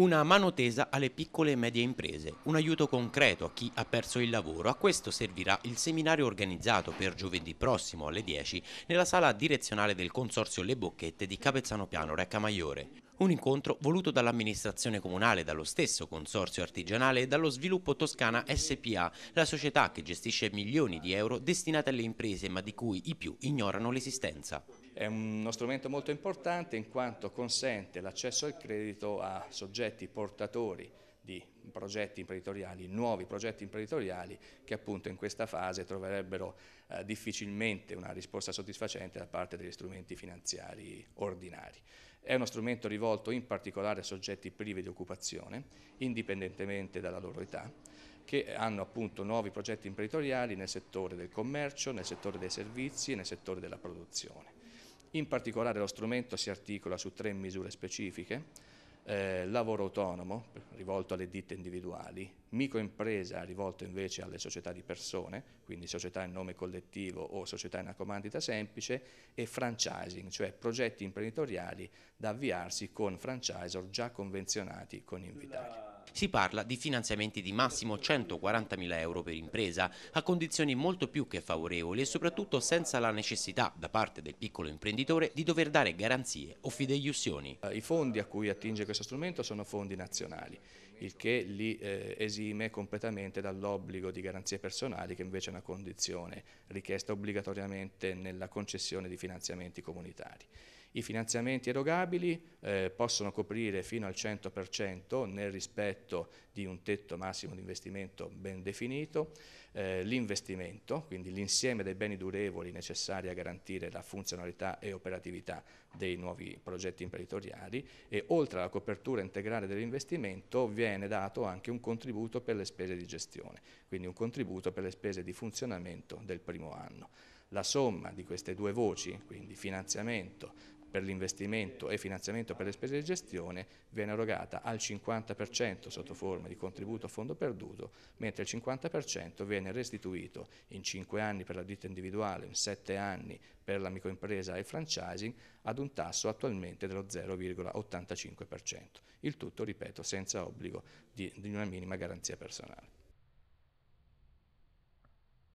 una mano tesa alle piccole e medie imprese, un aiuto concreto a chi ha perso il lavoro. A questo servirà il seminario organizzato per giovedì prossimo alle 10 nella sala direzionale del Consorzio Le Bocchette di Capezzano Piano Recca Maiore. Un incontro voluto dall'amministrazione comunale, dallo stesso consorzio artigianale e dallo sviluppo Toscana SPA, la società che gestisce milioni di euro destinate alle imprese ma di cui i più ignorano l'esistenza. È uno strumento molto importante in quanto consente l'accesso al credito a soggetti portatori di progetti imprenditoriali, nuovi progetti imprenditoriali che appunto in questa fase troverebbero eh, difficilmente una risposta soddisfacente da parte degli strumenti finanziari ordinari. È uno strumento rivolto in particolare a soggetti privi di occupazione, indipendentemente dalla loro età, che hanno appunto nuovi progetti imprenditoriali nel settore del commercio, nel settore dei servizi e nel settore della produzione. In particolare lo strumento si articola su tre misure specifiche, eh, lavoro autonomo rivolto alle ditte individuali, microimpresa rivolto invece alle società di persone, quindi società in nome collettivo o società in accomandita semplice, e franchising, cioè progetti imprenditoriali da avviarsi con franchisor già convenzionati con invitati. La si parla di finanziamenti di massimo 140.000 euro per impresa, a condizioni molto più che favorevoli e soprattutto senza la necessità da parte del piccolo imprenditore di dover dare garanzie o fideiussioni. Eh, I fondi a cui attinge questo strumento sono fondi nazionali, il che li eh, esime completamente dall'obbligo di garanzie personali che invece è una condizione richiesta obbligatoriamente nella concessione di finanziamenti comunitari. I finanziamenti erogabili eh, possono coprire fino al 100% nel rispetto di un tetto massimo di investimento ben definito, eh, l'investimento, quindi l'insieme dei beni durevoli necessari a garantire la funzionalità e operatività dei nuovi progetti imprenditoriali e oltre alla copertura integrale dell'investimento viene dato anche un contributo per le spese di gestione, quindi un contributo per le spese di funzionamento del primo anno. La somma di queste due voci, quindi finanziamento per l'investimento e finanziamento per le spese di gestione viene erogata al 50% sotto forma di contributo a fondo perduto, mentre il 50% viene restituito in 5 anni per la ditta individuale, in 7 anni per la microimpresa e il franchising ad un tasso attualmente dello 0,85%. Il tutto, ripeto, senza obbligo di, di una minima garanzia personale.